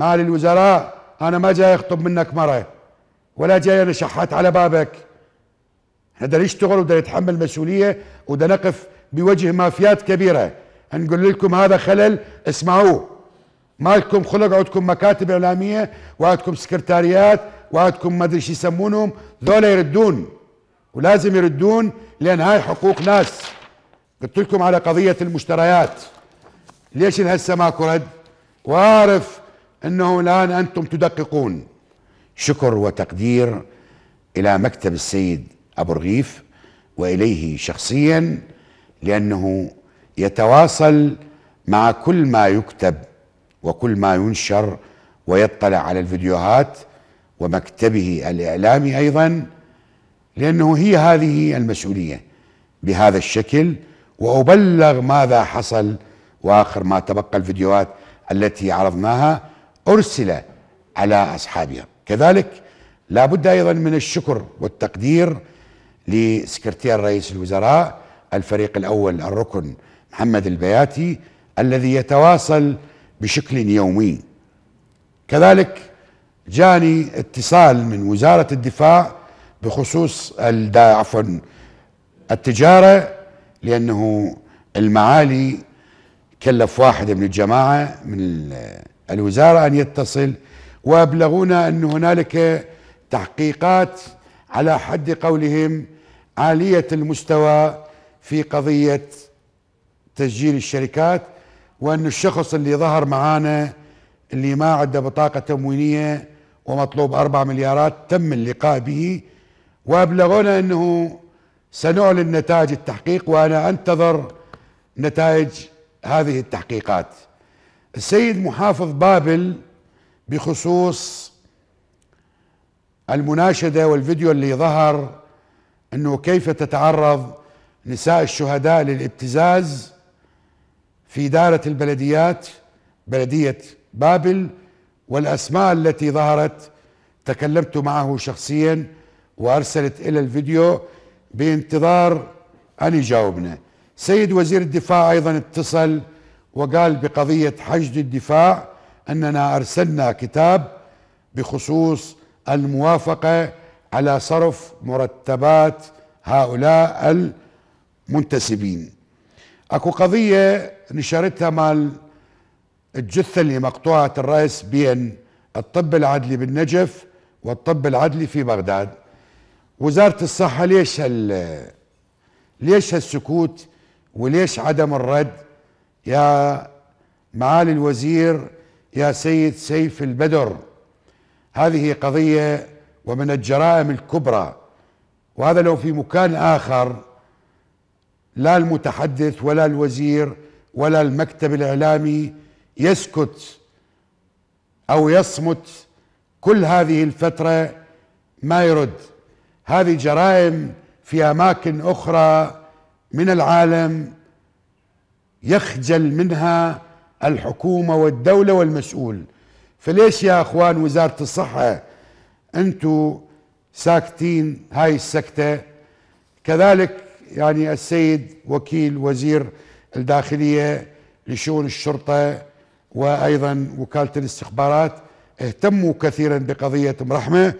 معالي الوزراء انا ما جاي اخطب منك مره ولا جاي انا شحات على بابك احنا بدنا نشتغل وبدنا نتحمل مسؤوليه وبدنا نقف بوجه مافيات كبيره نقول لكم هذا خلل اسمعوه مالكم خلق عندكم مكاتب اعلاميه وعندكم سكرتاريات وعندكم ما ادري شو يسمونهم ذولا يردون ولازم يردون لان هاي حقوق ناس قلت لكم على قضيه المشتريات ليش هسه ماكو رد وعارف انه الان انتم تدققون شكر وتقدير الى مكتب السيد ابو رغيف واليه شخصيا لانه يتواصل مع كل ما يكتب وكل ما ينشر ويطلع على الفيديوهات ومكتبه الاعلامي ايضا لانه هي هذه المسؤوليه بهذا الشكل وابلغ ماذا حصل واخر ما تبقى الفيديوهات التي عرضناها أرسل على أصحابها كذلك لا بد أيضا من الشكر والتقدير لسكرتير رئيس الوزراء الفريق الأول الركن محمد البياتي الذي يتواصل بشكل يومي كذلك جاني اتصال من وزارة الدفاع بخصوص عفوا التجارة لأنه المعالي كلف واحد من الجماعة من الوزارة أن يتصل وأبلغونا أن هنالك تحقيقات على حد قولهم عالية المستوى في قضية تسجيل الشركات وأن الشخص اللي ظهر معانا اللي ما عنده بطاقة تموينية ومطلوب أربع مليارات تم اللقاء به وأبلغونا أنه سنعلن نتائج التحقيق وأنا أنتظر نتائج هذه التحقيقات السيد محافظ بابل بخصوص المناشدة والفيديو اللي ظهر انه كيف تتعرض نساء الشهداء للابتزاز في دارة البلديات بلدية بابل والاسماء التي ظهرت تكلمت معه شخصيا وارسلت الى الفيديو بانتظار ان يجاوبنا سيد وزير الدفاع ايضا اتصل وقال بقضية حشد الدفاع أننا أرسلنا كتاب بخصوص الموافقة على صرف مرتبات هؤلاء المنتسبين اكو قضية نشرتها مال الجثة اللي مقطوعة الرأس بين الطب العدلي بالنجف والطب العدلي في بغداد وزارة الصحة ليش هال ليش هالسكوت وليش عدم الرد يا معالي الوزير يا سيد سيف البدر هذه قضية ومن الجرائم الكبرى وهذا لو في مكان آخر لا المتحدث ولا الوزير ولا المكتب الإعلامي يسكت أو يصمت كل هذه الفترة ما يرد هذه جرائم في أماكن أخرى من العالم يخجل منها الحكومة والدولة والمسؤول فليش يا أخوان وزارة الصحة أنتوا ساكتين هاي السكتة كذلك يعني السيد وكيل وزير الداخلية لشؤون الشرطة وأيضا وكالة الاستخبارات اهتموا كثيرا بقضية مرحمة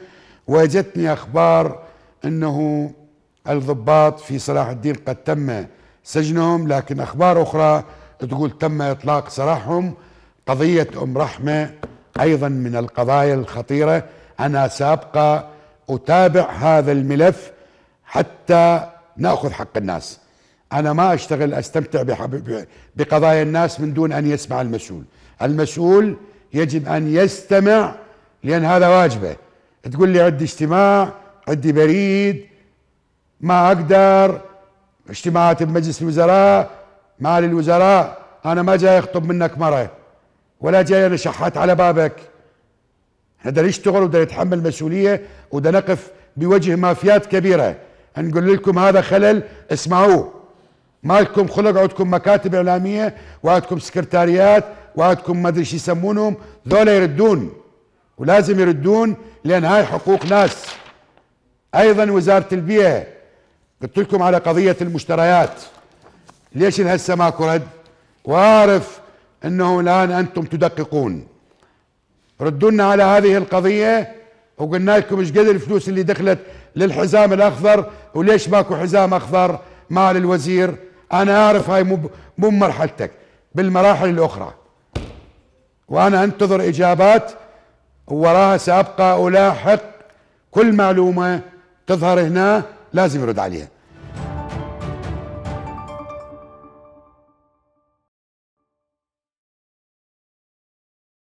وجدتني أخبار أنه الضباط في صلاح الدين قد تم سجنهم لكن أخبار أخرى تقول تم إطلاق سراحهم قضية أم رحمة أيضا من القضايا الخطيرة أنا سأبقى أتابع هذا الملف حتى نأخذ حق الناس أنا ما أشتغل أستمتع بقضايا الناس من دون أن يسمع المسؤول المسؤول يجب أن يستمع لأن هذا واجبه تقول لي عندي اجتماع عندي بريد ما أقدر اجتماعات بمجلس الوزراء معالي الوزراء انا ما جاي اخطب منك مره ولا جاي انا شحات على بابك احنا بدنا نشتغل وبدنا نتحمل مسؤوليه وبدنا نقف بوجه مافيات كبيره نقول لكم هذا خلل اسمعوه ما لكم خلق عندكم مكاتب اعلاميه وعندكم سكرتاريات وعندكم ما ادري شو يسمونهم ذولا يردون ولازم يردون لان هاي حقوق ناس ايضا وزاره البيئه قلت لكم على قضية المشتريات ليش هسه ماكو رد وأعرف انه الان انتم تدققون ردوا لنا على هذه القضية وقلنا لكم ايش قدر الفلوس اللي دخلت للحزام الاخضر وليش ماكو حزام اخضر مال الوزير انا اعرف هاي مو مو مرحلتك بالمراحل الاخرى وانا انتظر اجابات وراها سابقى الاحق كل معلومه تظهر هنا لازم يرد عليها